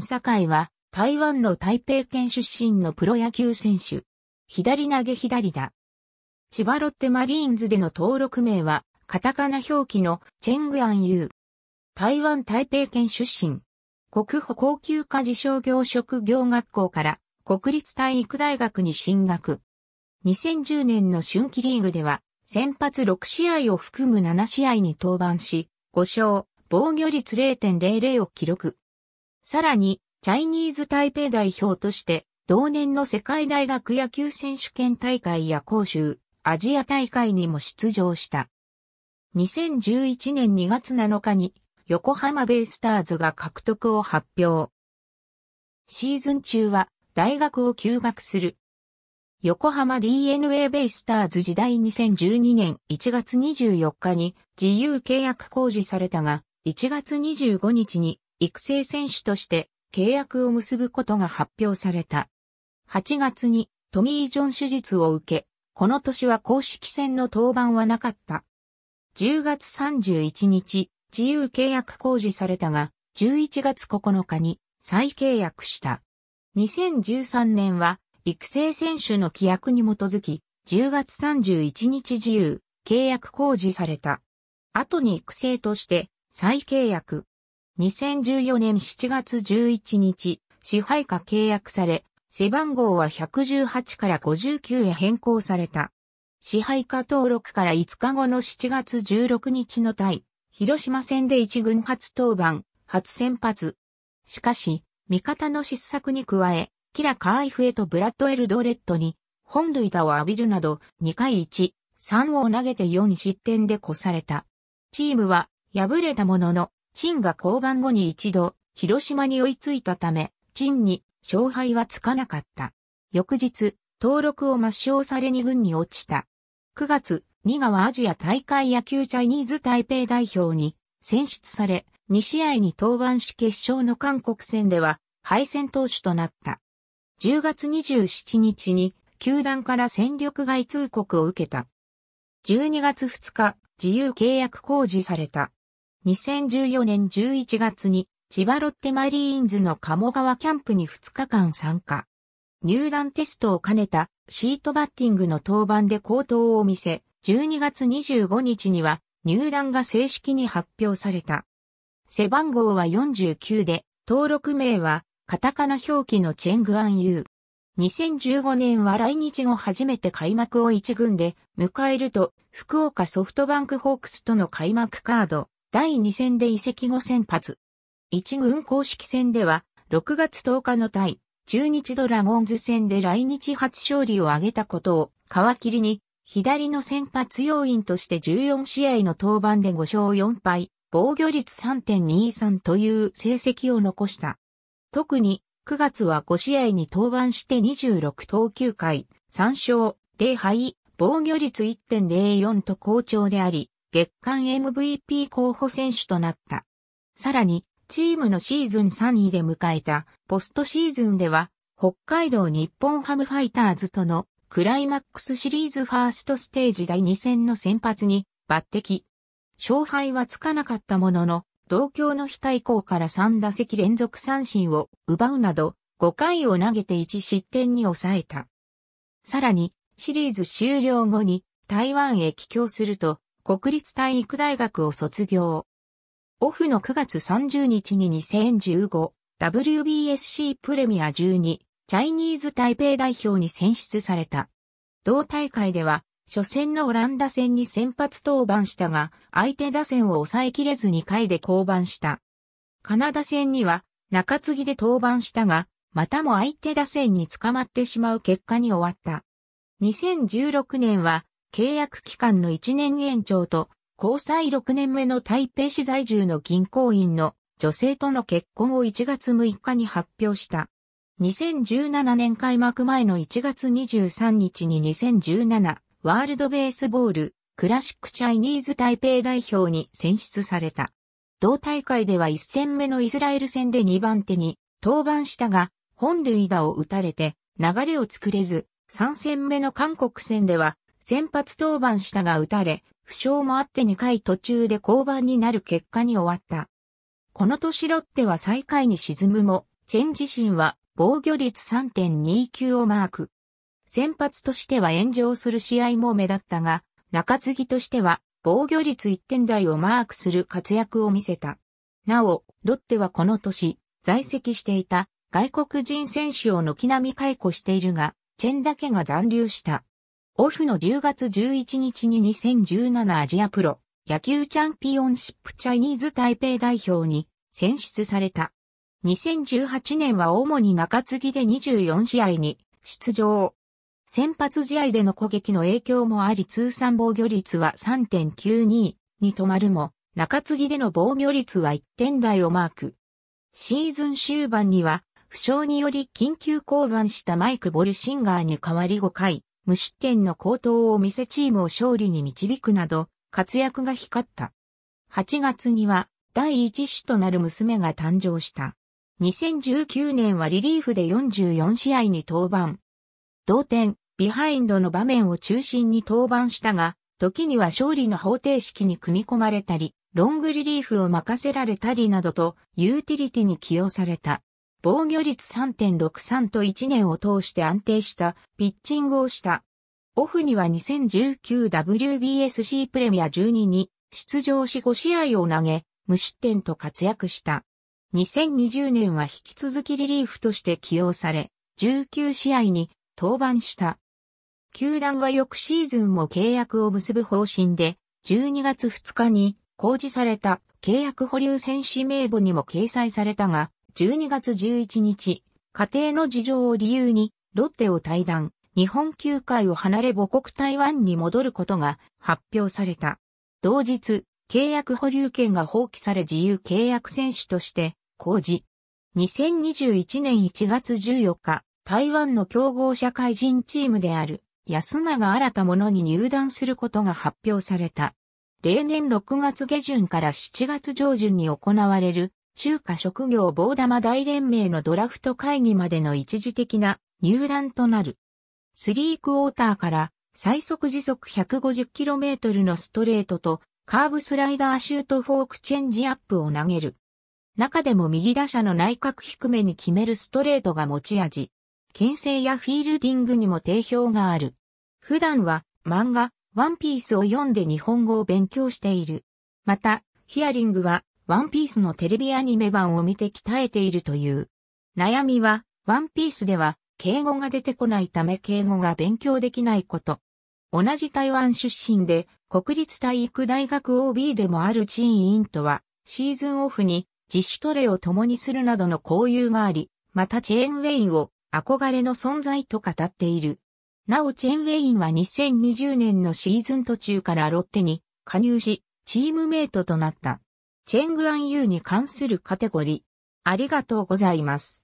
坂井は台湾の台北県出身のプロ野球選手。左投げ左だ。千葉ロッテマリーンズでの登録名は、カタカナ表記のチェングアンユー。台湾台北県出身。国保高級化自称業職業学校から国立体育大学に進学。2010年の春季リーグでは、先発6試合を含む7試合に登板し、5勝、防御率0.00を記録。さらに、チャイニーズ台北代表として、同年の世界大学野球選手権大会や講州、アジア大会にも出場した。2011年2月7日に、横浜ベイスターズが獲得を発表。シーズン中は、大学を休学する。横浜 DNA ベイスターズ時代2012年1月24日に自由契約公示されたが、1月25日に育成選手として契約を結ぶことが発表された。8月にトミー・ジョン手術を受け、この年は公式戦の登板はなかった。10月31日、自由契約公示されたが、11月9日に再契約した。2013年は育成選手の規約に基づき、10月31日自由契約公示された。後に育成として再契約。2014年7月11日、支配下契約され、背番号は118から59へ変更された。支配下登録から5日後の7月16日の対、広島戦で1軍初登板、初先発。しかし、味方の失策に加え、キラ・カーイフエとブラッド・エルドレッドに、本塁打を浴びるなど、2回1、3を投げて4失点で越された。チームは、敗れたものの、陳が降板後に一度、広島に追いついたため、陳に勝敗はつかなかった。翌日、登録を抹消され二軍に落ちた。9月、新川アジア大会野球チャイニーズ台北代表に選出され、2試合に登板し決勝の韓国戦では敗戦投手となった。10月27日に球団から戦力外通告を受けた。12月2日、自由契約公示された。2014年11月に千葉ロッテマリーンズの鴨川キャンプに2日間参加。入団テストを兼ねたシートバッティングの登板で好投を見せ、12月25日には入団が正式に発表された。背番号は49で、登録名はカタカナ表記のチェングアンユー。2015年は来日後初めて開幕を一軍で迎えると、福岡ソフトバンクホークスとの開幕カード、第2戦で移籍後先発。1軍公式戦では、6月10日の対、中日ドラゴンズ戦で来日初勝利を挙げたことを、皮切りに、左の先発要員として14試合の登板で5勝4敗、防御率3.23という成績を残した。特に、9月は5試合に登板して26投球回、3勝、0敗、防御率1.04と好調であり、月間 MVP 候補選手となった。さらに、チームのシーズン3位で迎えたポストシーズンでは、北海道日本ハムファイターズとのクライマックスシリーズファーストステージ第2戦の先発に抜擢。勝敗はつかなかったものの、同郷の日対抗から3打席連続三振を奪うなど、5回を投げて1失点に抑えた。さらに、シリーズ終了後に台湾へ帰郷すると、国立体育大学を卒業。オフの9月30日に 2015WBSC プレミア12チャイニーズ台北代表に選出された。同大会では初戦のオランダ戦に先発登板したが相手打線を抑えきれず2回で降板した。カナダ戦には中継ぎで登板したがまたも相手打線に捕まってしまう結果に終わった。2016年は契約期間の1年延長と、交際6年目の台北市在住の銀行員の女性との結婚を1月6日に発表した。2017年開幕前の1月23日に2017ワールドベースボールクラシックチャイニーズ台北代表に選出された。同大会では1戦目のイスラエル戦で2番手に登板したが、本塁打を打たれて流れを作れず、3戦目の韓国戦では先発登板したが打たれ、負傷もあって2回途中で降板になる結果に終わった。この年ロッテは最下位に沈むも、チェン自身は防御率3.29をマーク。先発としては炎上する試合も目立ったが、中継ぎとしては防御率1点台をマークする活躍を見せた。なお、ロッテはこの年、在籍していた外国人選手を軒並み解雇しているが、チェンだけが残留した。オフの10月11日に2017アジアプロ野球チャンピオンシップチャイニーズ台北代表に選出された。2018年は主に中継ぎで24試合に出場。先発試合での攻撃の影響もあり通算防御率は3.92に止まるも、中継ぎでの防御率は1点台をマーク。シーズン終盤には、負傷により緊急降板したマイク・ボルシンガーに代わり5回、無失点の高騰を見せチームを勝利に導くなど、活躍が光った。8月には、第一子となる娘が誕生した。2019年はリリーフで44試合に登板。同点、ビハインドの場面を中心に登板したが、時には勝利の方程式に組み込まれたり、ロングリリーフを任せられたりなどと、ユーティリティに起用された。防御率3.63と1年を通して安定したピッチングをした。オフには 2019WBSC プレミア12に出場し5試合を投げ、無失点と活躍した。2020年は引き続きリリーフとして起用され、19試合に登板した。球団は翌シーズンも契約を結ぶ方針で、12月2日に公示された契約保留選手名簿にも掲載されたが、12月11日、家庭の事情を理由に、ロッテを退団、日本球界を離れ母国台湾に戻ることが発表された。同日、契約保留権が放棄され自由契約選手として、公示。2021年1月14日、台湾の競合社会人チームである、安永新たものに入団することが発表された。例年6月下旬から7月上旬に行われる中華職業棒玉大連盟のドラフト会議までの一時的な入団となる。スリークォーターから最速時速 150km のストレートとカーブスライダーシュートフォークチェンジアップを投げる。中でも右打者の内角低めに決めるストレートが持ち味。牽制やフィールディングにも定評がある。普段は漫画、ワンピースを読んで日本語を勉強している。また、ヒアリングはワンピースのテレビアニメ版を見て鍛えているという。悩みは、ワンピースでは、敬語が出てこないため敬語が勉強できないこと。同じ台湾出身で、国立体育大学 OB でもある陳委員とは、シーズンオフに自主トレを共にするなどの交友があり、またチェーンウェインを憧れの存在と語っている。なおチェーンウェインは2020年のシーズン途中からロッテに加入し、チームメイトとなった。チェングアンユーに関するカテゴリー。ありがとうございます。